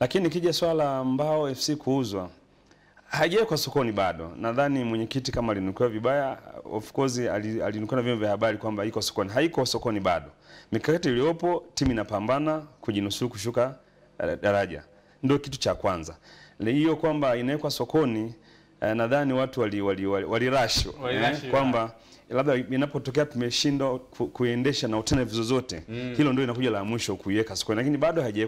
Lakini kija swala Mbao FC kuuzwa kwa sokoni bado. Nadhani mwenyekiti kama alinukiwa vibaya, of course alinukiwa na vyombo vya habari kwamba iko sokoni. Haiko sokoni bado. Mikakati iliyopo, timu inapambana kujinusuru kushuka eh, daraja, ndio kitu cha kwanza. Hiyo kwamba inawekwa sokoni eh, nadhani watu wali, wali, wali, wali rush, eh, kwamba labda inapotokea tumeshindwa kuendesha na utendaji vizo zote mm. Hilo ndio inakuja la mwisho kuiweka sokoni, lakini bado haijawekwa